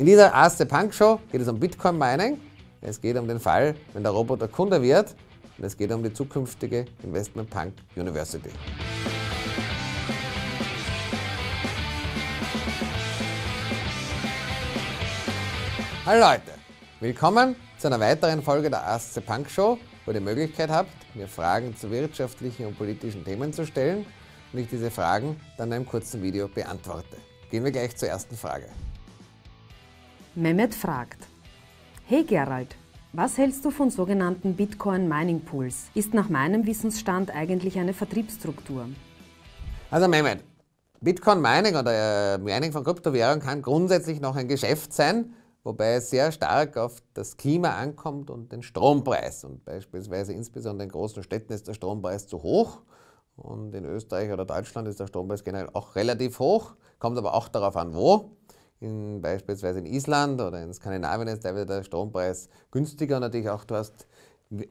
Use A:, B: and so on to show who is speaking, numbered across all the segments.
A: In dieser Ask the Punk Show geht es um Bitcoin Mining, es geht um den Fall, wenn der Roboter Kunde wird und es geht um die zukünftige Investment Punk University. Hallo Leute, willkommen zu einer weiteren Folge der Ask the Punk Show, wo ihr die Möglichkeit habt, mir Fragen zu wirtschaftlichen und politischen Themen zu stellen und ich diese Fragen dann in einem kurzen Video beantworte. Gehen wir gleich zur ersten Frage.
B: Mehmet fragt: Hey Gerald, was hältst du von sogenannten Bitcoin Mining Pools? Ist nach meinem Wissensstand eigentlich eine Vertriebsstruktur?
A: Also Mehmet, Bitcoin Mining oder äh, Mining von Kryptowährungen kann grundsätzlich noch ein Geschäft sein, wobei es sehr stark auf das Klima ankommt und den Strompreis. Und beispielsweise insbesondere in großen Städten ist der Strompreis zu hoch. Und in Österreich oder Deutschland ist der Strompreis generell auch relativ hoch, kommt aber auch darauf an, wo in, beispielsweise in Island oder in Skandinavien ist der Strompreis günstiger. und Natürlich auch, du hast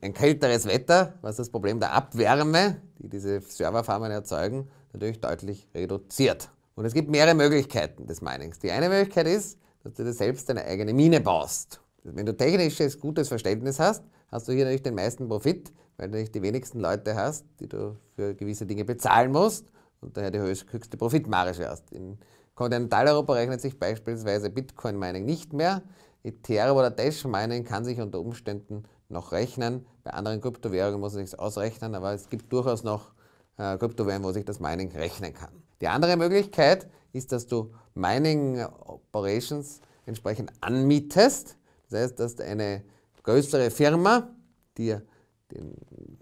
A: ein kälteres Wetter, was das Problem der Abwärme, die diese Serverfarmen erzeugen, natürlich deutlich reduziert. Und es gibt mehrere Möglichkeiten des Minings. Die eine Möglichkeit ist, dass du dir selbst deine eigene Mine baust. Wenn du technisches, gutes Verständnis hast, hast du hier natürlich den meisten Profit, weil du nicht die wenigsten Leute hast, die du für gewisse Dinge bezahlen musst und daher die höchste Profitmarge hast. In Kontinentaleuropa rechnet sich beispielsweise Bitcoin-Mining nicht mehr. Ethereum oder Dash Mining kann sich unter Umständen noch rechnen. Bei anderen Kryptowährungen muss man sich ausrechnen, aber es gibt durchaus noch äh, Kryptowährungen, wo sich das Mining rechnen kann. Die andere Möglichkeit ist, dass du Mining Operations entsprechend anmietest. Das heißt, dass eine größere Firma dir den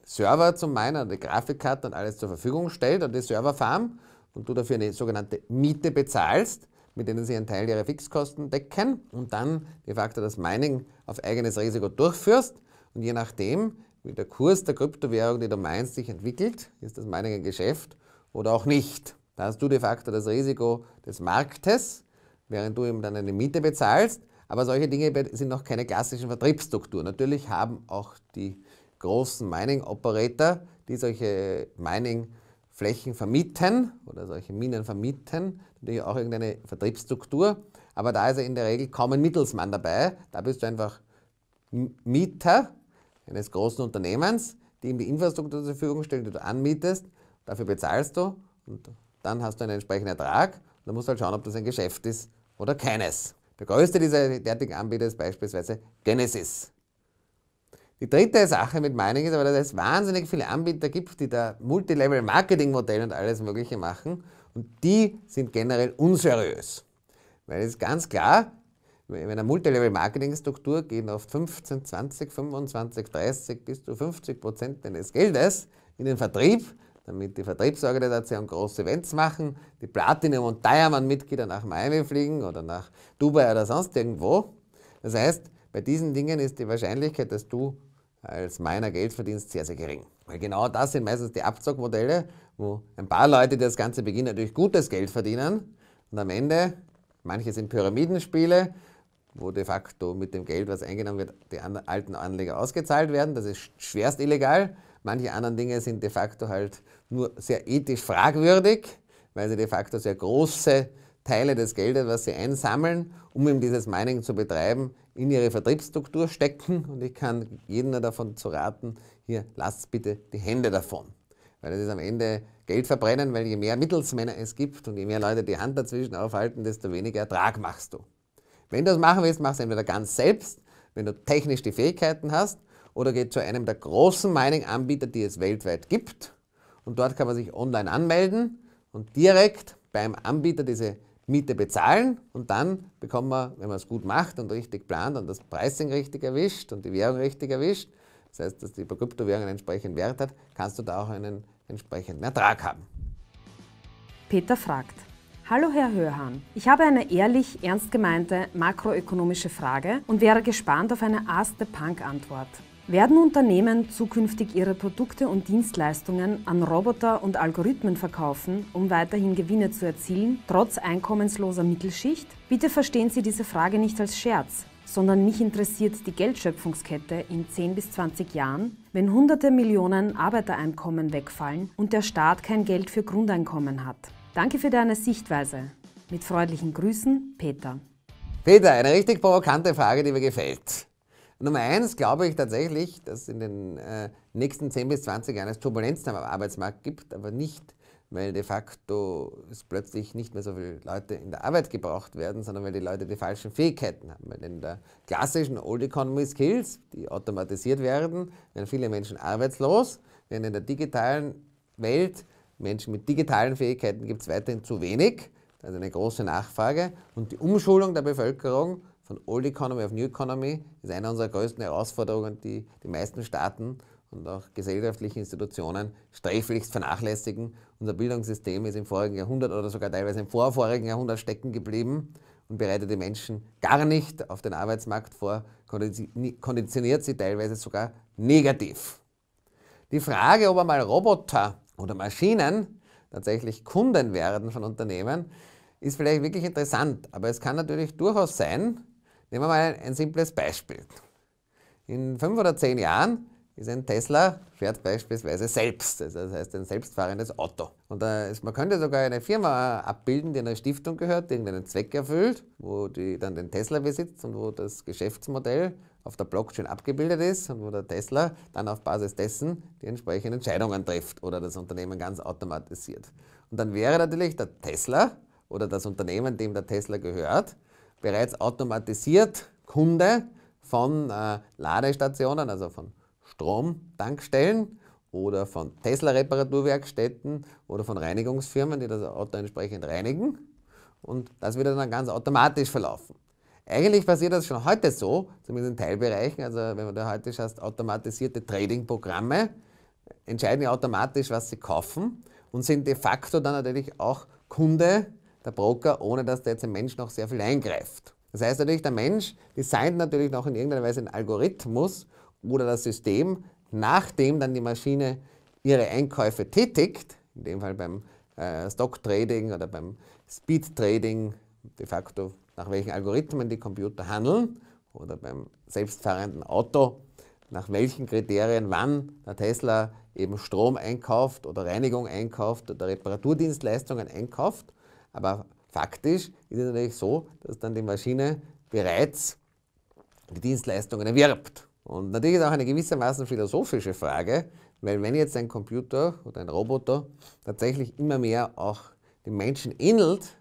A: Server zum Minen, die Grafikkarte und alles zur Verfügung stellt und die Serverfarm und du dafür eine sogenannte Miete bezahlst, mit denen sie einen Teil ihrer Fixkosten decken und dann de facto das Mining auf eigenes Risiko durchführst. Und je nachdem, wie der Kurs der Kryptowährung, die du meinst, sich entwickelt, ist das Mining ein Geschäft oder auch nicht. Da hast du de facto das Risiko des Marktes, während du eben dann eine Miete bezahlst. Aber solche Dinge sind noch keine klassischen Vertriebsstrukturen. Natürlich haben auch die großen Mining-Operator, die solche Mining-Operator Flächen vermieten oder solche Minen vermieten, natürlich auch irgendeine Vertriebsstruktur, aber da ist er in der Regel kaum ein Mittelsmann dabei, da bist du einfach Mieter eines großen Unternehmens, die ihm die Infrastruktur zur Verfügung stellen, die du anmietest, dafür bezahlst du und dann hast du einen entsprechenden Ertrag und dann musst du halt schauen, ob das ein Geschäft ist oder keines. Der größte dieser derartigen Anbieter ist beispielsweise Genesis. Die dritte Sache mit Mining ist aber, dass es wahnsinnig viele Anbieter gibt, die da Multilevel-Marketing-Modelle und alles Mögliche machen. Und die sind generell unseriös. Weil es ist ganz klar, in einer Multilevel-Marketing-Struktur gehen oft 15, 20, 25, 30 bis zu 50 Prozent deines Geldes in den Vertrieb, damit die Vertriebsorganisation große Events machen, die Platinum- und Diamond-Mitglieder nach Miami fliegen oder nach Dubai oder sonst irgendwo. Das heißt, bei diesen Dingen ist die Wahrscheinlichkeit, dass du als meiner Geldverdienst sehr, sehr gering. Weil genau das sind meistens die Abzockmodelle, wo ein paar Leute, die das Ganze beginnen, natürlich gutes Geld verdienen und am Ende, manche sind Pyramidenspiele, wo de facto mit dem Geld, was eingenommen wird, die alten Anleger ausgezahlt werden. Das ist schwerst illegal. Manche anderen Dinge sind de facto halt nur sehr ethisch fragwürdig, weil sie de facto sehr große Teile des Geldes, was sie einsammeln, um eben dieses Mining zu betreiben, in ihre Vertriebsstruktur stecken. Und ich kann jedem davon zu raten, hier lasst bitte die Hände davon. Weil das ist am Ende Geld verbrennen, weil je mehr Mittelsmänner es gibt und je mehr Leute die Hand dazwischen aufhalten, desto weniger Ertrag machst du. Wenn du das machen willst, mach es entweder ganz selbst, wenn du technisch die Fähigkeiten hast, oder geh zu einem der großen Mining-Anbieter, die es weltweit gibt. Und dort kann man sich online anmelden und direkt beim Anbieter diese Miete bezahlen und dann bekommen wir, wenn man es gut macht und richtig plant und das Pricing richtig erwischt und die Währung richtig erwischt, das heißt, dass die Kryptowährung einen entsprechenden Wert hat, kannst du da auch einen entsprechenden Ertrag haben.
B: Peter fragt, Hallo Herr Hörhahn, ich habe eine ehrlich ernst gemeinte makroökonomische Frage und wäre gespannt auf eine Ask the Punk Antwort. Werden Unternehmen zukünftig ihre Produkte und Dienstleistungen an Roboter und Algorithmen verkaufen, um weiterhin Gewinne zu erzielen, trotz einkommensloser Mittelschicht? Bitte verstehen Sie diese Frage nicht als Scherz, sondern mich interessiert die Geldschöpfungskette in 10 bis 20 Jahren, wenn hunderte Millionen Arbeitereinkommen wegfallen und der Staat kein Geld für Grundeinkommen hat. Danke für deine Sichtweise. Mit freundlichen Grüßen, Peter.
A: Peter, eine richtig provokante Frage, die mir gefällt. Nummer eins glaube ich tatsächlich, dass es in den äh, nächsten 10 bis 20 Jahren es Turbulenzen am Arbeitsmarkt gibt, aber nicht, weil de facto es plötzlich nicht mehr so viele Leute in der Arbeit gebraucht werden, sondern weil die Leute die falschen Fähigkeiten haben. Weil in der klassischen Old Economy Skills, die automatisiert werden, werden viele Menschen arbeitslos, während in der digitalen Welt Menschen mit digitalen Fähigkeiten gibt es weiterhin zu wenig, also eine große Nachfrage und die Umschulung der Bevölkerung von Old Economy auf New Economy ist eine unserer größten Herausforderungen, die die meisten Staaten und auch gesellschaftliche Institutionen sträflichst vernachlässigen. Unser Bildungssystem ist im vorigen Jahrhundert oder sogar teilweise im vorvorigen Jahrhundert stecken geblieben und bereitet die Menschen gar nicht auf den Arbeitsmarkt vor, konditioniert sie teilweise sogar negativ. Die Frage, ob einmal Roboter oder Maschinen tatsächlich Kunden werden von Unternehmen, ist vielleicht wirklich interessant, aber es kann natürlich durchaus sein, Nehmen wir mal ein, ein simples Beispiel. In fünf oder zehn Jahren ist ein Tesla, fährt beispielsweise selbst, also das heißt ein selbstfahrendes Auto. Und ist, äh, man könnte sogar eine Firma abbilden, die einer Stiftung gehört, die irgendeinen Zweck erfüllt, wo die dann den Tesla besitzt und wo das Geschäftsmodell auf der Blockchain abgebildet ist und wo der Tesla dann auf Basis dessen die entsprechenden Entscheidungen trifft oder das Unternehmen ganz automatisiert. Und dann wäre natürlich der Tesla oder das Unternehmen, dem der Tesla gehört, bereits automatisiert Kunde von äh, Ladestationen, also von Stromtankstellen oder von Tesla-Reparaturwerkstätten oder von Reinigungsfirmen, die das Auto entsprechend reinigen. Und das würde dann ganz automatisch verlaufen. Eigentlich passiert das schon heute so, zumindest in Teilbereichen. Also wenn man da heute schaust, automatisierte Trading-Programme entscheiden ja automatisch, was sie kaufen und sind de facto dann natürlich auch Kunde der Broker, ohne dass da jetzt ein Mensch noch sehr viel eingreift. Das heißt natürlich, der Mensch designt natürlich noch in irgendeiner Weise einen Algorithmus oder das System, nachdem dann die Maschine ihre Einkäufe tätigt, in dem Fall beim äh, Stock Trading oder beim Speed Trading, de facto nach welchen Algorithmen die Computer handeln oder beim selbstfahrenden Auto, nach welchen Kriterien wann der Tesla eben Strom einkauft oder Reinigung einkauft oder Reparaturdienstleistungen einkauft. Aber faktisch ist es natürlich so, dass dann die Maschine bereits die Dienstleistungen erwirbt. Und natürlich ist auch eine gewissermaßen philosophische Frage, weil wenn jetzt ein Computer oder ein Roboter tatsächlich immer mehr auch dem Menschen ähnelt,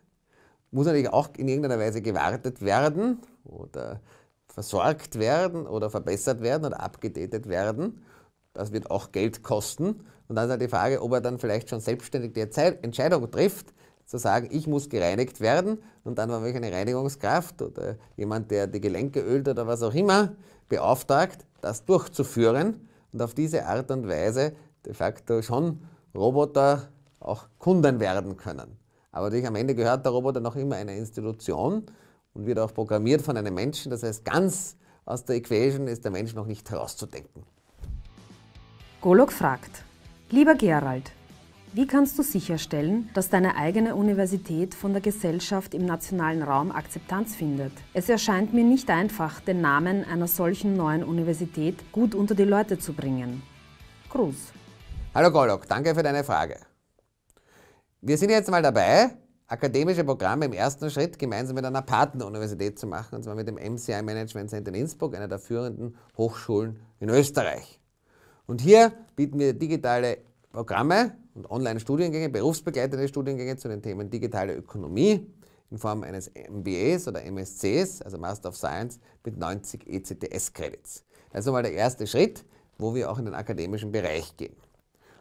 A: muss natürlich auch in irgendeiner Weise gewartet werden oder versorgt werden oder verbessert werden oder abgedatet werden. Das wird auch Geld kosten. Und dann ist halt die Frage, ob er dann vielleicht schon selbstständig die Entscheidung trifft, zu sagen, ich muss gereinigt werden und dann war wirklich eine Reinigungskraft oder jemand, der die Gelenke ölt oder was auch immer, beauftragt, das durchzuführen und auf diese Art und Weise de facto schon Roboter auch Kunden werden können. Aber natürlich am Ende gehört der Roboter noch immer einer Institution und wird auch programmiert von einem Menschen. Das heißt, ganz aus der Equation ist der Mensch noch nicht herauszudenken.
B: Golok fragt, lieber Gerald, wie kannst du sicherstellen, dass deine eigene Universität von der Gesellschaft im nationalen Raum Akzeptanz findet? Es erscheint mir nicht einfach, den Namen einer solchen neuen Universität gut unter die Leute zu bringen. Gruß.
A: Hallo Golok, danke für deine Frage. Wir sind jetzt mal dabei, akademische Programme im ersten Schritt gemeinsam mit einer Patenuniversität zu machen, und zwar mit dem MCI Management Center in Innsbruck, einer der führenden Hochschulen in Österreich. Und hier bieten wir digitale Programme und Online-Studiengänge, berufsbegleitende Studiengänge zu den Themen digitale Ökonomie in Form eines MBAs oder MSCs, also Master of Science, mit 90 ECTS-Credits. Also mal der erste Schritt, wo wir auch in den akademischen Bereich gehen.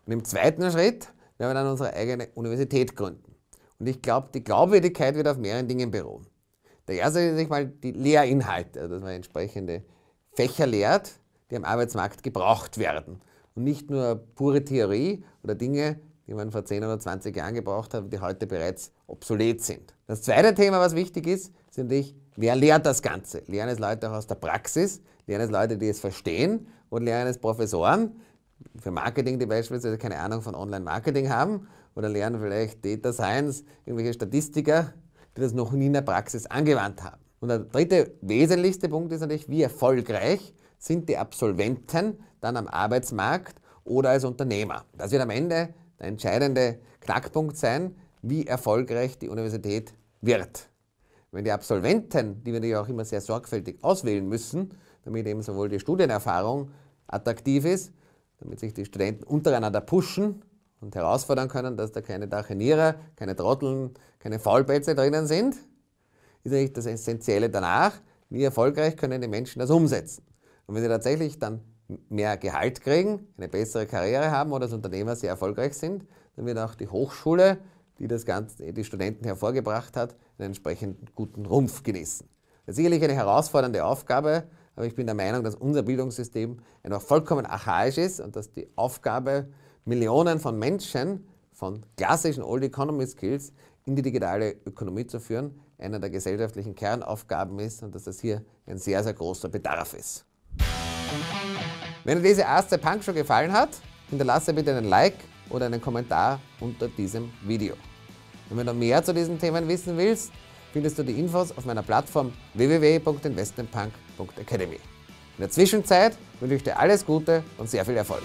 A: Und im zweiten Schritt werden wir dann unsere eigene Universität gründen. Und ich glaube, die Glaubwürdigkeit wird auf mehreren Dingen beruhen. Der erste ist nicht mal die Lehrinhalte, also dass man entsprechende Fächer lehrt, die am Arbeitsmarkt gebraucht werden und nicht nur pure Theorie oder Dinge, die man vor 10 oder 20 Jahren gebraucht hat, die heute bereits obsolet sind. Das zweite Thema, was wichtig ist, sind ich, wer lehrt das Ganze? Lernen es Leute auch aus der Praxis, lernen es Leute, die es verstehen und lernen es Professoren für Marketing, die beispielsweise keine Ahnung von Online-Marketing haben oder lernen vielleicht Data Science, irgendwelche Statistiker, die das noch nie in der Praxis angewandt haben. Und der dritte wesentlichste Punkt ist natürlich, wie erfolgreich sind die Absolventen dann am Arbeitsmarkt oder als Unternehmer. Das wird am Ende der entscheidende Knackpunkt sein, wie erfolgreich die Universität wird. Wenn die Absolventen, die wir natürlich auch immer sehr sorgfältig auswählen müssen, damit eben sowohl die Studienerfahrung attraktiv ist, damit sich die Studenten untereinander pushen und herausfordern können, dass da keine Dachenierer, keine Trotteln, keine Faulpelze drinnen sind, ist eigentlich das Essentielle danach, wie erfolgreich können die Menschen das umsetzen. Und wenn sie tatsächlich dann mehr Gehalt kriegen, eine bessere Karriere haben oder als Unternehmer sehr erfolgreich sind, dann wird auch die Hochschule, die das Ganze, die Studenten hervorgebracht hat, einen entsprechend guten Rumpf genießen. Das ist sicherlich eine herausfordernde Aufgabe, aber ich bin der Meinung, dass unser Bildungssystem einfach vollkommen archaisch ist und dass die Aufgabe, Millionen von Menschen von klassischen Old Economy Skills in die digitale Ökonomie zu führen, einer der gesellschaftlichen Kernaufgaben ist und dass das hier ein sehr, sehr großer Bedarf ist. Wenn dir diese Aster Punk schon gefallen hat, hinterlasse bitte einen Like oder einen Kommentar unter diesem Video. Und wenn du mehr zu diesen Themen wissen willst, findest du die Infos auf meiner Plattform www.investmentpunk.academy. In der Zwischenzeit wünsche ich dir alles Gute und sehr viel Erfolg.